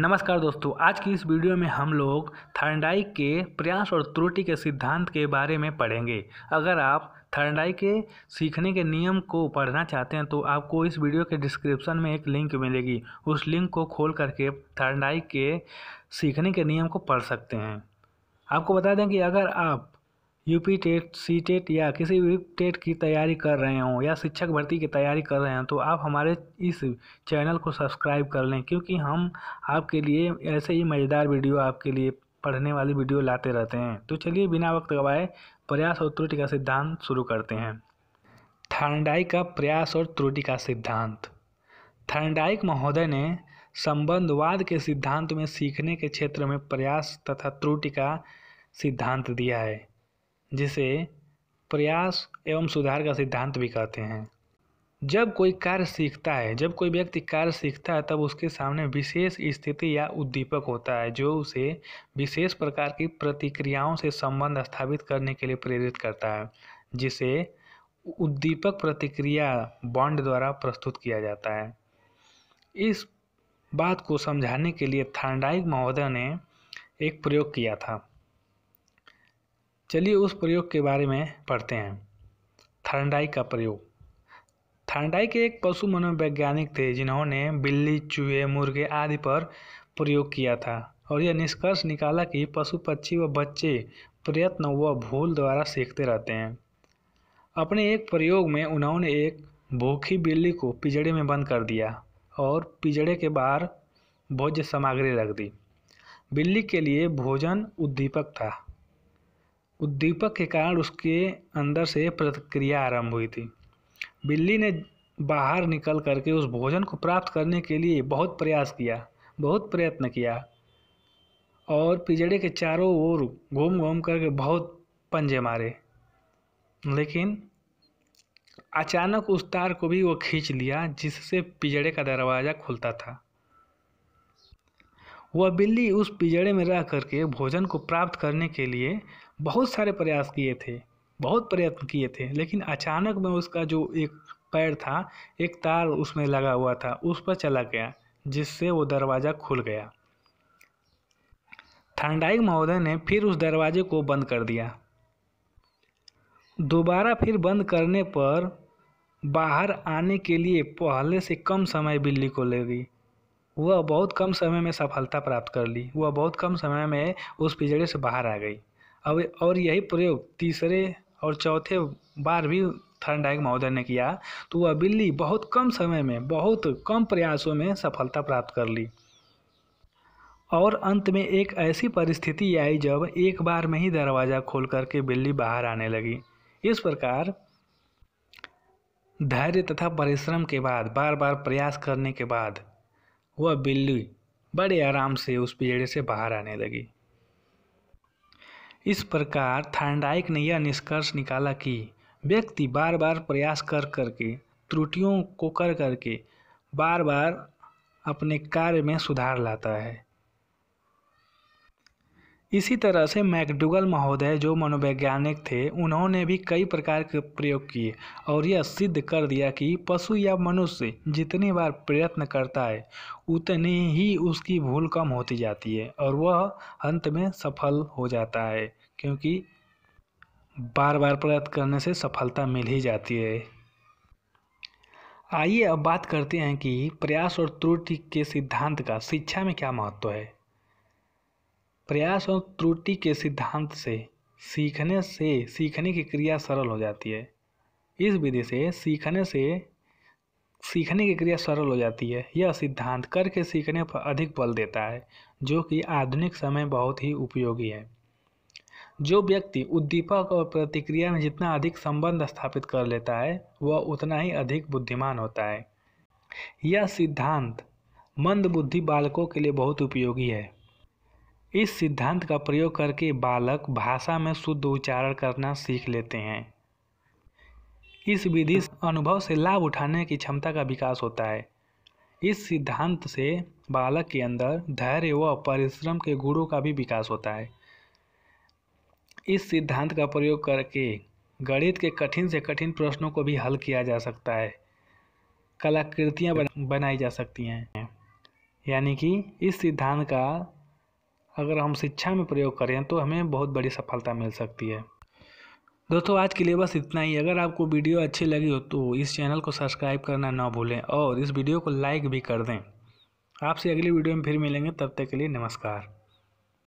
नमस्कार दोस्तों आज की इस वीडियो में हम लोग थर्नडाइक के प्रयास और त्रुटि के सिद्धांत के बारे में पढ़ेंगे अगर आप थर्नडाइक के सीखने के नियम को पढ़ना चाहते हैं तो आपको इस वीडियो के डिस्क्रिप्शन में एक लिंक मिलेगी उस लिंक को खोल करके थर्नडाइक के सीखने के नियम को पढ़ सकते हैं आपको बता दें कि अगर आप यूपी टेट सी टेट या किसी भी टेट की तैयारी कर रहे हों या शिक्षक भर्ती की तैयारी कर रहे हों तो आप हमारे इस चैनल को सब्सक्राइब कर लें क्योंकि हम आपके लिए ऐसे ही मज़ेदार वीडियो आपके लिए पढ़ने वाली वीडियो लाते रहते हैं तो चलिए बिना वक्त गवाए प्रयास और त्रुटि का सिद्धांत शुरू करते हैं थार्डाई का प्रयास और त्रुटि का सिद्धांत थर्नडाइक महोदय ने संबंधवाद के सिद्धांत में सीखने के क्षेत्र में प्रयास तथा त्रुटि का सिद्धांत दिया है जिसे प्रयास एवं सुधार का सिद्धांत भी कहते हैं जब कोई कार्य सीखता है जब कोई व्यक्ति कार्य सीखता है तब उसके सामने विशेष स्थिति या उद्दीपक होता है जो उसे विशेष प्रकार की प्रतिक्रियाओं से संबंध स्थापित करने के लिए प्रेरित करता है जिसे उद्दीपक प्रतिक्रिया बॉन्ड द्वारा प्रस्तुत किया जाता है इस बात को समझाने के लिए थांडाइक महोदय ने एक प्रयोग किया था चलिए उस प्रयोग के बारे में पढ़ते हैं थर्नडाई का प्रयोग थर्नडाई के एक पशु मनोवैज्ञानिक थे जिन्होंने बिल्ली चूहे मुर्गे आदि पर प्रयोग किया था और यह निष्कर्ष निकाला कि पशु पक्षी व बच्चे प्रयत्न व भूल द्वारा सीखते रहते हैं अपने एक प्रयोग में उन्होंने एक भूखी बिल्ली को पिजड़े में बंद कर दिया और पिजड़े के बाहर भोज्य सामग्री रख दी बिल्ली के लिए भोजन उद्दीपक था उद्दीपक के कारण उसके अंदर से प्रतिक्रिया आरंभ हुई थी बिल्ली ने बाहर निकल करके उस भोजन को प्राप्त करने के लिए बहुत प्रयास किया बहुत प्रयत्न किया और पिजड़े के चारों ओर घूम घूम करके बहुत पंजे मारे लेकिन अचानक उस तार को भी वो खींच लिया जिससे पिजड़े का दरवाज़ा खुलता था वह बिल्ली उस पिजड़े में रह कर के भोजन को प्राप्त करने के लिए बहुत सारे प्रयास किए थे बहुत प्रयत्न किए थे लेकिन अचानक में उसका जो एक पैर था एक तार उसमें लगा हुआ था उस पर चला गया जिससे वो दरवाज़ा खुल गया थंडाई महोदय ने फिर उस दरवाजे को बंद कर दिया दोबारा फिर बंद करने पर बाहर आने के लिए पहले से कम समय बिल्ली को ले गई वह बहुत कम समय में सफलता प्राप्त कर ली वह बहुत कम समय में उस पिंजड़े से बाहर आ गई अब और यही प्रयोग तीसरे और चौथे बार भी थर्नडाइक महोदय ने किया तो वह बिल्ली बहुत कम समय में बहुत कम प्रयासों में सफलता प्राप्त कर ली और अंत में एक ऐसी परिस्थिति आई जब एक बार में ही दरवाज़ा खोल करके बिल्ली बाहर आने लगी इस प्रकार धैर्य तथा परिश्रम के बाद बार बार प्रयास करने के बाद वह बिल्ली बड़े आराम से उस पिंजरे से बाहर आने लगी इस प्रकार थांडाइक ने यह निष्कर्ष निकाला कि व्यक्ति बार बार प्रयास कर करके त्रुटियों को कर करके बार बार अपने कार्य में सुधार लाता है इसी तरह से मैकडुगल महोदय जो मनोवैज्ञानिक थे उन्होंने भी कई प्रकार के प्रयोग किए और यह सिद्ध कर दिया कि पशु या मनुष्य जितनी बार प्रयत्न करता है उतनी ही उसकी भूल कम होती जाती है और वह अंत में सफल हो जाता है क्योंकि बार बार प्रयत्न करने से सफलता मिल ही जाती है आइए अब बात करते हैं कि प्रयास और त्रुटि के सिद्धांत का शिक्षा में क्या महत्व है प्रयास और त्रुटि के सिद्धांत से सीखने से सीखने की क्रिया सरल हो जाती है इस विधि से सीखने से सीखने की क्रिया सरल हो जाती है यह सिद्धांत करके सीखने पर अधिक बल देता है जो कि आधुनिक समय बहुत ही उपयोगी है जो व्यक्ति उद्दीपक और प्रतिक्रिया में जितना अधिक संबंध स्थापित कर लेता है वह उतना ही अधिक बुद्धिमान होता है यह सिद्धांत मंद बुद्धि बालकों के लिए बहुत उपयोगी है इस सिद्धांत का प्रयोग करके बालक भाषा में शुद्ध उच्चारण करना सीख लेते हैं इस विधि अनुभव से लाभ उठाने की क्षमता का विकास होता है इस सिद्धांत से बालक के अंदर धैर्य व परिश्रम के गुणों का भी विकास होता है इस सिद्धांत का प्रयोग करके गणित के कठिन से कठिन प्रश्नों को भी हल किया जा सकता है कलाकृतियाँ बनाई जा सकती हैं यानी कि इस सिद्धांत का अगर हम शिक्षा में प्रयोग करें तो हमें बहुत बड़ी सफलता मिल सकती है दोस्तों आज के लिए बस इतना ही अगर आपको वीडियो अच्छी लगी हो तो इस चैनल को सब्सक्राइब करना ना भूलें और इस वीडियो को लाइक भी कर दें आपसे अगली वीडियो में फिर मिलेंगे तब तक के लिए नमस्कार